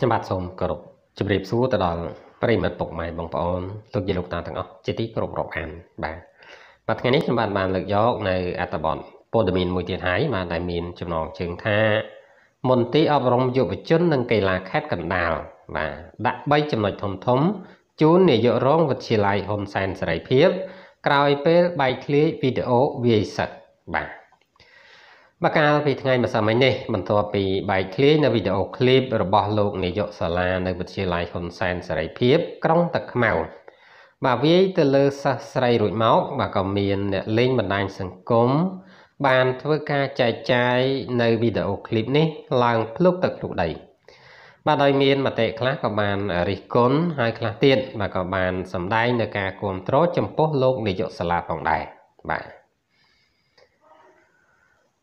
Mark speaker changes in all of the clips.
Speaker 1: ខ្ញុំបាទសូមគោរពជម្រាបសួរទៅដល់ប្រិមិត្តពុកម៉ែបងប្អូនលោកយាយលោកតាទាំងអស់ជាទីគោរពរាប់អានបាទបាទថ្ងៃនេះខ្ញុំបាទបានលើកយកនៅអត្ថបទព័ត៌មានមួយទៀតហើយបាទដែលមានចំណងជើងថាមន្ទីរអប់រំយុវជននិងកីឡាខេត្តកណ្ដាលបាទដាក់3ចំណុចធំធំ ជូននាយករងវិទ្យាល័យហ៊ុនសែនសេរីភាព ក្រោយពេលបែកធ្លាយវីដេអូវាយសឹកបាទមកកាលពីថ្ងៃម្សិលមិញនេះបន្ទាប់ពីបែកឃ្លាយនៅវីដេអូឃ្លីបរបស់លោកនាយកសាលានៅវិទ្យាល័យហ៊ុនសែនសេរីភាពក្រុងតាខ្មៅបាទវាយទៅលើសាស្ត្រីរួចមកបាទក៏មានអ្នកលេងបណ្ដាញសង្គមបានធ្វើការចែកចាយនៅវីដេអូឃ្លីបនេះឡើងភ្លុកទឹកភ្លុកដីបាទដោយមានមតិខ្លះក៏បានរិះគន់ហើយខ្លះទៀតបាទក៏បានសម្ដែងនៅការគាំទ្រចំពោះលោកនាយកសាលាផងដែរបាទ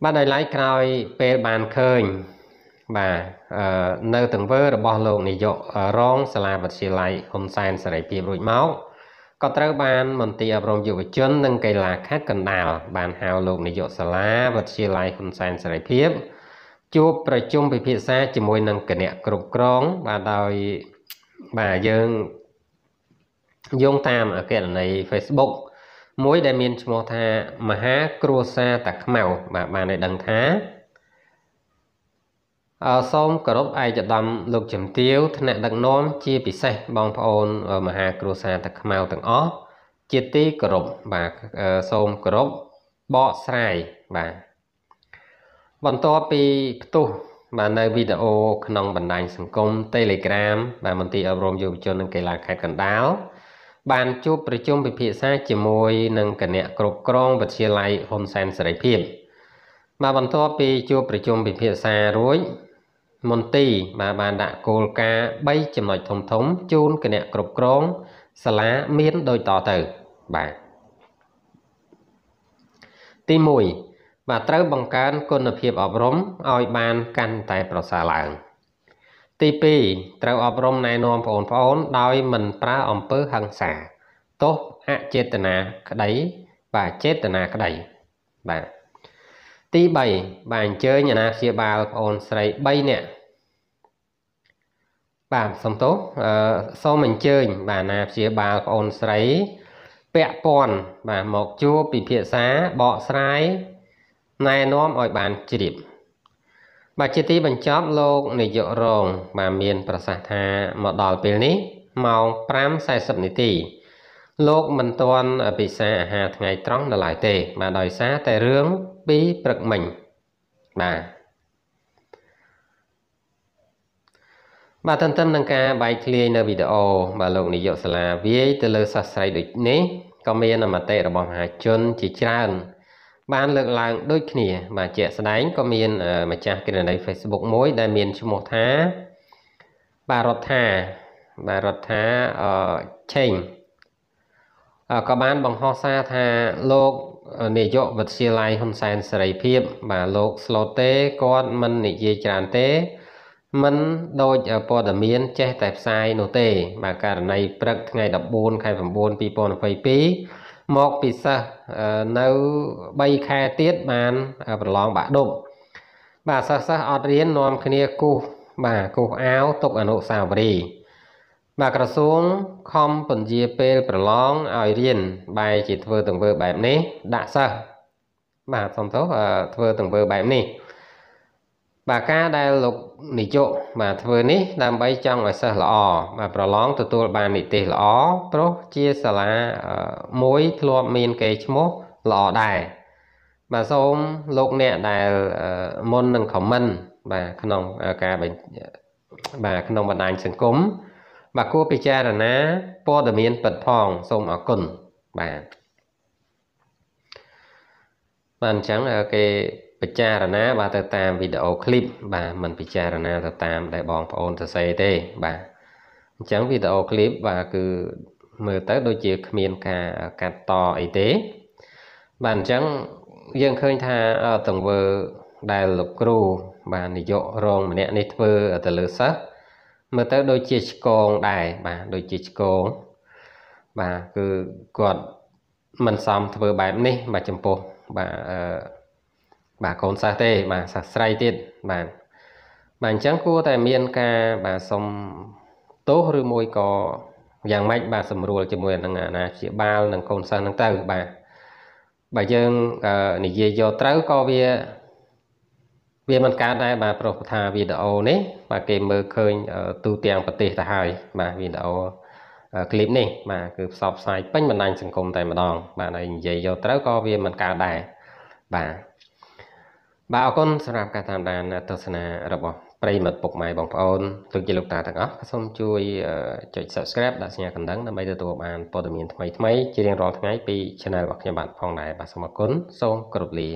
Speaker 1: បាទដោយឡែកក្រោយពេលបានឃើញបាទនៅទង្វើរបស់លោកនាយករងសាលាវិទ្យាល័យហ៊ុនសែនសេរីភាពរួចមកក៏ត្រូវ បានមន្ត្រីអប់រំយុវជននិងកីឡាខេត្តកណ្ដាលបានហៅលោកនាយកសាលាវិទ្យាល័យហ៊ុនសែនសេរីភាពជួបប្រជុំ ពិភាក្សាជាមួយនឹងគណៈគ្រប់គ្រងបាទដោយបាទយើងយោងតាមអគ្គនាយ Facebook មួយដែលមានឈ្មោះថាមហាគ្រួសារតាខ្មៅបាទបានឲ្យដឹងថាអសូមគោរពឯកឧត្តមលោកជំទាវថ្នាក់ដឹកនាំជាពិសេសបងប្អូន មហាគ្រួសារតាខ្មៅទាំងអស់ជាទីគោរពបាទសូមគោរពបកស្រាយបាទបន្ទាប់ពីផ្ទុះបាទនៅវីដេអូក្នុងបណ្ដាញសង្គម Telegram បាទមន្ទីរអប់រំយុវជននិងកីឡាខេត្តកណ្ដាលបានជួបប្រជុំពិភាក្សាជាមួយនឹងគណៈគ្រប់គ្រងវិទ្យាល័យហ៊ុនសែនសេរីភាព បាទបន្ទាប់ពីជួបប្រជុំពិភាក្សារួចមន្ទីរបាទបានដាក់គោលការណ៍3ចំណុចធំធំជូនគណៈគ្រប់គ្រងសាលាមានដូចតទៅបាទទី1បាទត្រូវបង្កើនគុណភាពអប់រំឲ្យបានកាន់តែប្រសើរឡើង។ទី2ត្រូវអប់រំណែនាំបងប្អូន ដោយមិនប្រើអំពើហិង្សាទោសអចេតនាក្តីបាទចេតនាក្តីបាទទី3បាទអញ្ជើញអាណាព្យាបាលបងអូនស្រី3នាក់បាទសំទោសអឺសូមអញ្ជើញបាទអាណាព្យាបាលបងអូនស្រី ពាក់ព័ន្ធបាទមកជួបពិភាក្សាបកស្រាយណែនាំឲ្យបានជ្រាបបាទជាទីបញ្ចប់លោកនាយករងបាទមានប្រសាសន៍ថាមកដល់ពេលនេះម៉ោង5:40នាទី លោក មិនទាន់ពិសាអាហារថ្ងៃត្រង់ដល់ឡើយទេបាទដោយសារតែរឿងពីព្រឹកមិញបាទបាទទន្ទឹមនឹងការបែកធ្លាយនៅវីដេអូបាទលោកនាយកសាលាវាយទៅលើសាស្ត្រីដូចនេះក៏មានមតិរបស់មហាជនជាច្រើនបានលើកឡើង ដូចគ្នា បាទជាក់ស្ដែងក៏មាន ម្ចាស់គណនី Facebook មួយដែលមានឈ្មោះថាបាទរដ្ឋាបាទរដ្ឋាអឆេងក៏បានបង្ហោះសារថាលោកនាយកវិទ្យាល័យហ៊ុនសែនសេរីភាព បាទលោកស្លូតទេគាត់មិននិយាយច្រើនទេ មិនដូចព័ត៌មាន ចេះតែផ្សាយនោះទេ បាទករណីព្រឹកថ្ងៃ14ខែ9 2022មកពីសិស្សនៅ3ខែទៀតបានប្រឡងបាក់ដប់បាទសិស្សសិស្សអត់រៀននាំគ្នាគូសបាទគូសអាវទុកអនុសាវរីយ៍បាទក្រសួងខំពន្យាពេលប្រឡងឲ្យរៀនបែរជាធ្វើទាំងធ្វើបែបនេះដាក់សិស្សបាទសំទោសធ្វើទាំងធ្វើបែបនេះបាទការដែលលោកនាយកបាទធ្វើនេះដើម្បីចង់ឲ្យសិស្សល្អបាទប្រឡងទទួលបាននិទេសល្អព្រោះជាសាលាមួយធ្លាប់មានគេឈ្មោះល្អដែរបាទសូមលោកអ្នកដែលមុននឹង comment បាទក្នុងការបាទក្នុងបណ្ដាញសង្គមបាទគួរពិចារណាព័ត៌មានពិតផងសូមអរគុណបាទបាទអញ្ចឹងគេពិចារណាបាទទៅតាមវីដេអូឃ្លីបបាទមិនពិចារណាទៅតាមដែលបងប្អូនសរសេរទេបាទអញ្ចឹងវីដេអូឃ្លីបបាទគឺមើលទៅដូចជាគ្មានការកាត់តអីទេបាទអញ្ចឹងយើងឃើញថាទង្វើដែលលោកគ្រូបាទនាយករងម្នាក់នេះធ្វើទៅលើសិស្សមើលទៅដូចជាឆ្កងដែរបាទដូចជាឆ្កងបាទគឺគាត់មិនសមធ្វើបែបនេះបាទចំពោះបាទអឺបាទកូនសិស្សទេបាទសិស្សស្រីទៀតបាទបាទអញ្ចឹងគួរតែមានការបាទសុំទោសឬមួយក៏យ៉ាងម៉េចបាទសម្រួលជាមួយនឹងអាណាព្យាបាលនិងកូនសិស្សនឹងទៅបាទបើយើងនិយាយយកត្រូវក៏វាវាមិនកើតដែរបាទប្រុសថាវីដេអូនេះបាទគេមើលឃើញទូទាំងប្រទេសទៅហើយ បាទវីដេអូคลิปនេះ បាទគឺផ្សព្វផ្សាយពេញបណ្ដាញសង្គមតែម្ដង បាទហើយនិយាយយកត្រូវក៏វាមិនកើតដែរបាទបាទអរគុណសម្រាប់ការតាមដានទស្សនារបស់ប្រិមិត្តពុកម៉ែបងប្អូនទុកជាលោកតាទាំងអស់សូមជួយចុច Subscribe ដាក់សញ្ញាកណ្ដឹងដើម្បីទទួលបានព័ត៌មានថ្មីៗជារៀងរាល់ថ្ងៃ ពី Channel របស់ខ្ញុំបាទផងដែរបាទសូមអរគុណសូមគោរពលា